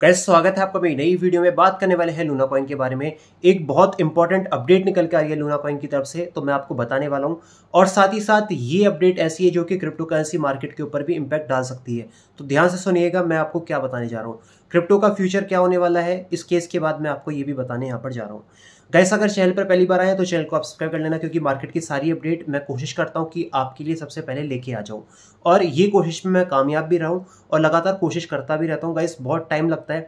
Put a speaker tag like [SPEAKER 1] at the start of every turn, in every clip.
[SPEAKER 1] कैसे स्वागत है आपका मेरी नई वीडियो में बात करने वाले हैं लूना कॉइन के बारे में एक बहुत इंपॉर्टेंट अपडेट निकल के आ रही है लूना कॉइन की तरफ से तो मैं आपको बताने वाला हूं और साथ ही साथ ये अपडेट ऐसी है जो कि क्रिप्टो करेंसी मार्केट के ऊपर भी इम्पैक्ट डाल सकती है तो ध्यान से सुनिएगा मैं आपको क्या बताने जा रहा हूँ क्रिप्टो का फ्यूचर क्या होने वाला है इस केस के बाद मैं आपको ये भी बताने यहाँ पर जा रहा हूँ गैस अगर चैनल पर पहली बार आए तो चैनल को आप सब्सक्राइब कर लेना क्योंकि मार्केट की सारी अपडेट मैं कोशिश करता हूँ कि आपके लिए सबसे पहले लेके आ जाऊँ और ये कोशिश में मैं कामयाब भी रहूं और लगातार कोशिश करता भी रहता हूँ गैस बहुत टाइम लगता है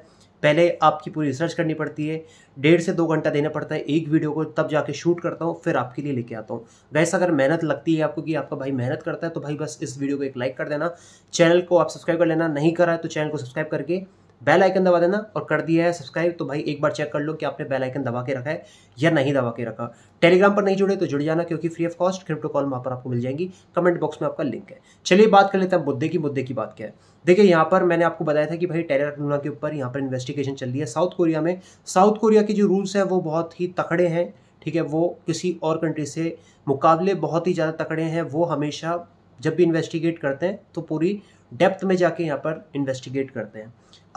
[SPEAKER 1] पहले आपकी पूरी रिसर्च करनी पड़ती है डेढ़ से दो घंटा देना पड़ता है एक वीडियो को तब जाके शूट करता हूँ फिर आपके लिए लेके आता हूँ गैस अगर मेहनत लगती है आपको कि आपका भाई मेहनत करता है तो भाई बस इस वीडियो को एक लाइक कर देना चैनल को आप सब्सक्राइब कर लेना नहीं करा है तो चैनल को सब्सक्राइब करके बेल आइकन दबा देना और कर दिया है सब्सक्राइब तो भाई एक बार चेक कर लो कि आपने बेल आइकन दबा के रखा है या नहीं दबा के रखा टेलीग्राम पर नहीं जुड़े तो जुड़ जाना क्योंकि free of cost crypto call वहाँ पर आपको मिल जाएंगी कमेंट बॉक्स में आपका लिंक है चलिए बात कर लेते हैं मुद्दे की मुद्दे की बात क्या है देखिए यहाँ पर मैंने आपको बताया था कि भाई टेरर टूना के ऊपर यहाँ पर इन्वेस्टिगेशन चल रही है साउथ कोरिया में साउथ कोरिया के जो रूल्स हैं वो बहुत ही तकड़े हैं ठीक है वो किसी और कंट्री से मुकाबले बहुत ही ज़्यादा तकड़े हैं वो हमेशा जब भी इन्वेस्टिगेट करते हैं तो पूरी डेप्थ में जाके यहाँ पर इन्वेस्टिगेट करते हैं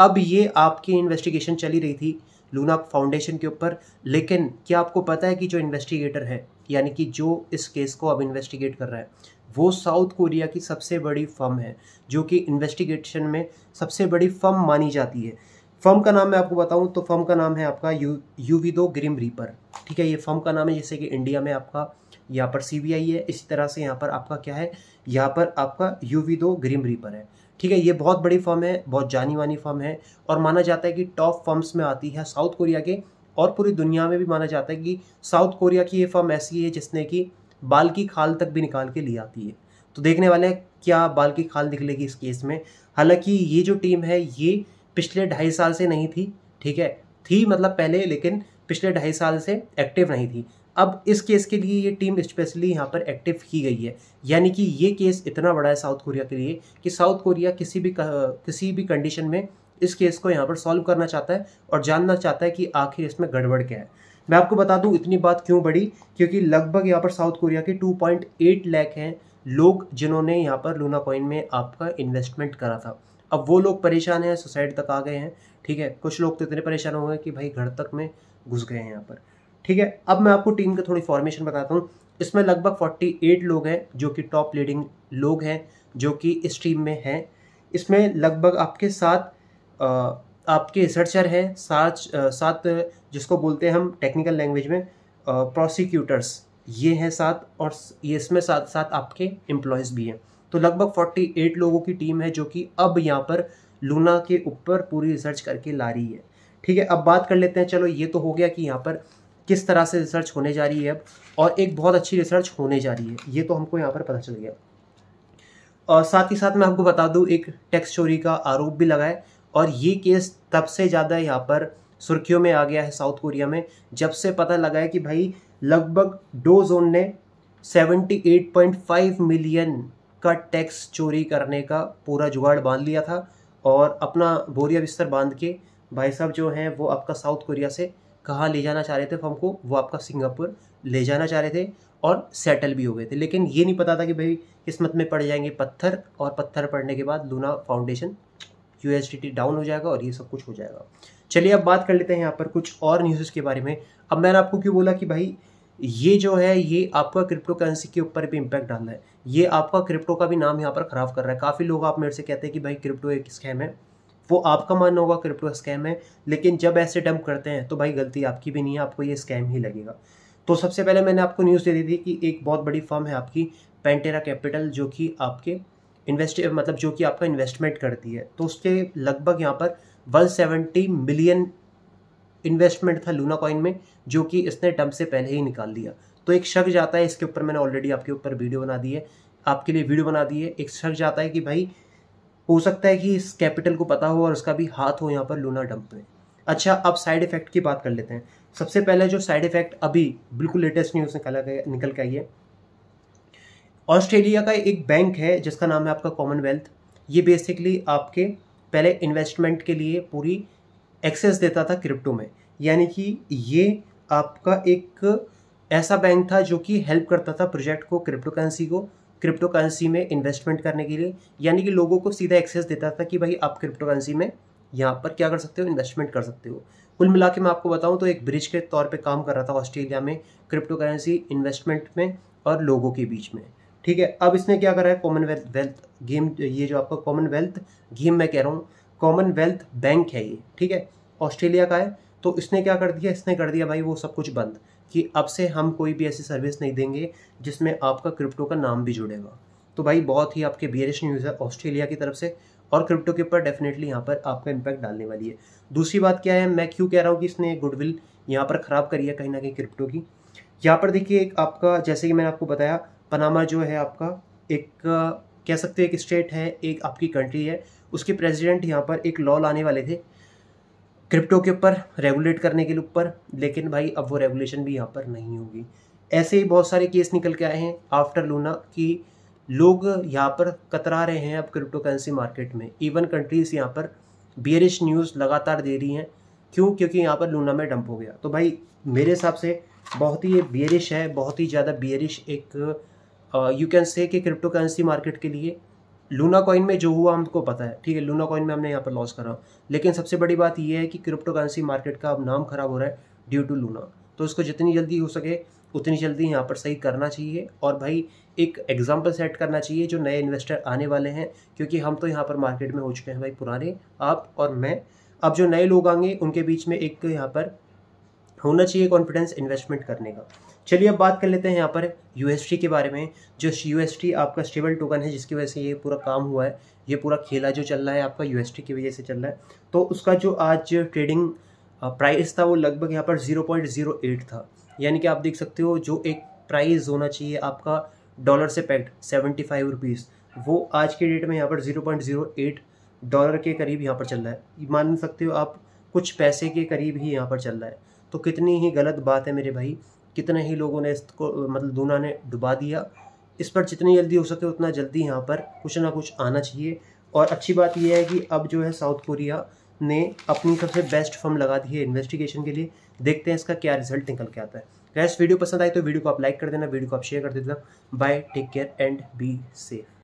[SPEAKER 1] अब ये आपकी इन्वेस्टिगेशन चली रही थी लूना फाउंडेशन के ऊपर लेकिन क्या आपको पता है कि जो इन्वेस्टिगेटर है यानी कि जो इस केस को अब इन्वेस्टिगेट कर रहा है वो साउथ कोरिया की सबसे बड़ी फर्म है जो कि इन्वेस्टिगेशन में सबसे बड़ी फर्म मानी जाती है फर्म का नाम मैं आपको बताऊं तो फर्म का नाम है आपका यू यूविदो ग्रिम रीपर ठीक है ये फर्म का नाम है जैसे कि इंडिया में आपका यहाँ पर सी है इसी तरह से यहाँ पर आपका क्या है यहाँ पर आपका यू दो ग्रीम रीपर है ठीक है ये बहुत बड़ी फर्म है बहुत जानी मानी फर्म है और माना जाता है कि टॉप फर्म्स में आती है साउथ कोरिया के और पूरी दुनिया में भी माना जाता है कि साउथ कोरिया की ये फर्म ऐसी है जिसने कि बाल की खाल तक भी निकाल के ले आती है तो देखने वाले हैं क्या बाल की खाल निकलेगी इस केस में हालांकि ये जो टीम है ये पिछले ढाई साल से नहीं थी ठीक है थी मतलब पहले लेकिन पिछले ढाई साल से एक्टिव नहीं थी अब इस केस के लिए ये टीम स्पेशली यहाँ पर एक्टिव की गई है यानी कि ये केस इतना बड़ा है साउथ कोरिया के लिए कि साउथ कोरिया किसी भी किसी भी कंडीशन में इस केस को यहाँ पर सॉल्व करना चाहता है और जानना चाहता है कि आखिर इसमें गड़बड़ क्या है मैं आपको बता दूँ इतनी बात क्यों बढ़ी क्योंकि लगभग यहाँ पर साउथ कोरिया के टू पॉइंट हैं लोग जिन्होंने यहाँ पर लूना कॉइन में आपका इन्वेस्टमेंट करा था अब वो लोग परेशान हैं सुसाइड तक आ गए हैं ठीक है कुछ लोग तो इतने परेशान हो गए कि भाई घर तक में घुस गए हैं यहाँ पर ठीक है अब मैं आपको टीम की थोड़ी फॉर्मेशन बताता हूँ इसमें लगभग 48 लोग हैं जो कि टॉप लीडिंग लोग हैं जो कि इस टीम में हैं इसमें लगभग आपके साथ आपके रिसर्चर हैं सात सात जिसको बोलते हैं हम टेक्निकल लैंग्वेज में प्रोसिक्यूटर्स ये हैं साथ और ये इसमें साथ साथ आपके एम्प्लॉयज़ भी हैं तो लगभग 48 लोगों की टीम है जो कि अब यहाँ पर लूना के ऊपर पूरी रिसर्च करके ला रही है ठीक है अब बात कर लेते हैं चलो ये तो हो गया कि यहाँ पर किस तरह से रिसर्च होने जा रही है अब और एक बहुत अच्छी रिसर्च होने जा रही है ये तो हमको यहाँ पर पता चल गया और साथ ही साथ मैं आपको बता दूँ एक टैक्स चोरी का आरोप भी लगा है और ये केस तब से ज़्यादा यहाँ पर सुर्खियों में आ गया है साउथ कोरिया में जब से पता लगा है कि भाई लगभग डो जोन ने 78.5 मिलियन का टैक्स चोरी करने का पूरा जुगाड़ बांध लिया था और अपना बोरिया बिस्तर बांध के भाई साहब जो हैं वो आपका साउथ कोरिया से कहाँ ले जाना चाह रहे थे फॉर्म को वो आपका सिंगापुर ले जाना चाह रहे थे और सेटल भी हो गए थे लेकिन ये नहीं पता था कि भाई किस्मत में पड़ जाएंगे पत्थर और पत्थर पड़ने के बाद लूना फाउंडेशन यू डाउन हो जाएगा और ये सब कुछ हो जाएगा चलिए अब बात कर लेते हैं यहाँ पर कुछ और न्यूज़ के बारे में अब मैंने आपको क्यों बोला कि भाई ये जो है ये आपका क्रिप्टो करेंसी के ऊपर भी इम्पैक्ट डाल रहा है ये आपका क्रिप्टो का भी नाम यहाँ पर ख़राब कर रहा है काफ़ी लोग आप मेरे से कहते हैं कि भाई क्रिप्टो एक स्कैम है वो आपका मानना होगा क्रिप्टो स्कैम है लेकिन जब ऐसे डंप करते हैं तो भाई गलती आपकी भी नहीं है आपको ये स्कैम ही लगेगा तो सबसे पहले मैंने आपको न्यूज़ दे दी थी कि एक बहुत बड़ी फर्म है आपकी पेंटेरा कैपिटल जो कि आपके इन्वेस्ट मतलब जो कि आपका इन्वेस्टमेंट करती है तो उसके लगभग यहाँ पर 170 मिलियन इन्वेस्टमेंट था लूना कॉइन में जो कि इसने डंप से पहले ही निकाल दिया तो एक शक जाता है इसके ऊपर मैंने ऑलरेडी आपके ऊपर वीडियो बना दी है आपके लिए वीडियो बना दी है एक शक जाता है कि भाई हो सकता है कि इस कैपिटल को पता हो और उसका भी हाथ हो यहाँ पर लूना डंप में अच्छा अब साइड इफेक्ट की बात कर लेते हैं सबसे पहले जो साइड इफेक्ट अभी बिल्कुल लेटेस्ट न्यूज़ निकल निकल के आई है ऑस्ट्रेलिया का एक बैंक है जिसका नाम है आपका कॉमनवेल्थ ये बेसिकली आपके पहले इन्वेस्टमेंट के लिए पूरी एक्सेस देता था क्रिप्टो में यानी कि ये आपका एक ऐसा बैंक था जो कि हेल्प करता था प्रोजेक्ट को क्रिप्टो करेंसी को क्रिप्टो करेंसी में इन्वेस्टमेंट करने के लिए यानी कि लोगों को सीधा एक्सेस देता था कि भाई आप क्रिप्टो करेंसी में यहाँ पर क्या कर सकते हो इन्वेस्टमेंट कर सकते हो कुल मिला के मैं आपको बताऊँ तो एक ब्रिज के तौर पर काम कर रहा था ऑस्ट्रेलिया में क्रिप्टो करेंसी इन्वेस्टमेंट में और लोगों के बीच में ठीक है अब इसने क्या करा है कॉमनवेल्थ वेल्थ गेम ये जो आपका कॉमनवेल्थ गेम मैं कह रहा हूँ कॉमनवेल्थ बैंक है ये ठीक है ऑस्ट्रेलिया का है तो इसने क्या कर दिया इसने कर दिया भाई वो सब कुछ बंद कि अब से हम कोई भी ऐसी सर्विस नहीं देंगे जिसमें आपका क्रिप्टो का नाम भी जुड़ेगा तो भाई बहुत ही आपके बियरिश न्यूज़ है ऑस्ट्रेलिया की तरफ से और क्रिप्टो के ऊपर डेफिनेटली यहाँ पर आपका इम्पैक्ट डालने वाली है दूसरी बात क्या है मैं क्यों कह रहा हूँ कि इसने गुडविल यहाँ पर ख़राब करी है कहीं ना कहीं क्रिप्टो की यहाँ पर देखिए एक आपका जैसे कि मैंने आपको बताया पनामा जो है आपका एक कह सकते हो एक स्टेट है एक आपकी कंट्री है उसके प्रेसिडेंट यहाँ पर एक लॉ लाने वाले थे क्रिप्टो के ऊपर रेगुलेट करने के ऊपर लेकिन भाई अब वो रेगुलेशन भी यहाँ पर नहीं होगी ऐसे ही बहुत सारे केस निकल के आए हैं आफ्टर लूना कि लोग यहाँ पर कतरा रहे हैं अब क्रिप्टो करेंसी मार्केट में इवन कंट्रीज़ यहाँ पर बियरिश न्यूज़ लगातार दे रही हैं क्यों क्योंकि यहाँ पर लूना में डंप हो गया तो भाई मेरे हिसाब से बहुत ही बियरिश है बहुत ही ज़्यादा बियरिश एक यू कैन से कि क्रिप्टो करेंसी मार्केट के लिए लूना कॉइन में जो हुआ हमको पता है ठीक है लूना कॉइन में हमने यहाँ पर लॉस करा लेकिन सबसे बड़ी बात यह है कि क्रिप्टो करेंसी मार्केट का अब नाम खराब हो रहा है ड्यू टू लूना तो उसको जितनी जल्दी हो सके उतनी जल्दी यहाँ पर सही करना चाहिए और भाई एक एग्जाम्पल सेट करना चाहिए जो नए इन्वेस्टर आने वाले हैं क्योंकि हम तो यहाँ पर मार्केट में हो चुके हैं भाई पुराने आप और मैं अब जो नए लोग आएंगे उनके बीच में एक यहाँ पर होना चाहिए कॉन्फिडेंस इन्वेस्टमेंट करने का चलिए अब बात कर लेते हैं यहाँ पर यू के बारे में जो यू आपका स्टेबल टोकन है जिसकी वजह से ये पूरा काम हुआ है ये पूरा खेला जो चल रहा है आपका यू की वजह से चल रहा है तो उसका जो आज ट्रेडिंग प्राइस था वो लगभग यहाँ पर 0.08 था यानी कि आप देख सकते हो जो एक प्राइस होना चाहिए आपका डॉलर से पैक्ट सेवेंटी फाइव रुपीज़ वो आज के डेट में यहाँ पर zero point zero eight dollar के करीब यहाँ पर चल रहा है मान सकते हो आप कुछ पैसे के करीब ही यहाँ पर चल रहा है तो कितनी ही गलत बात है मेरे भाई कितने ही लोगों ने इसको मतलब दूना ने डुबा दिया इस पर जितनी जल्दी हो सके उतना जल्दी यहाँ पर कुछ ना कुछ आना चाहिए और अच्छी बात यह है कि अब जो है साउथ कोरिया ने अपनी सबसे बेस्ट फॉर्म लगा दी है इन्वेस्टिगेशन के लिए देखते हैं इसका क्या रिजल्ट निकल के आता है गैस वीडियो पसंद आई तो वीडियो को आप लाइक कर देना वीडियो को आप शेयर कर देना bye take care and be safe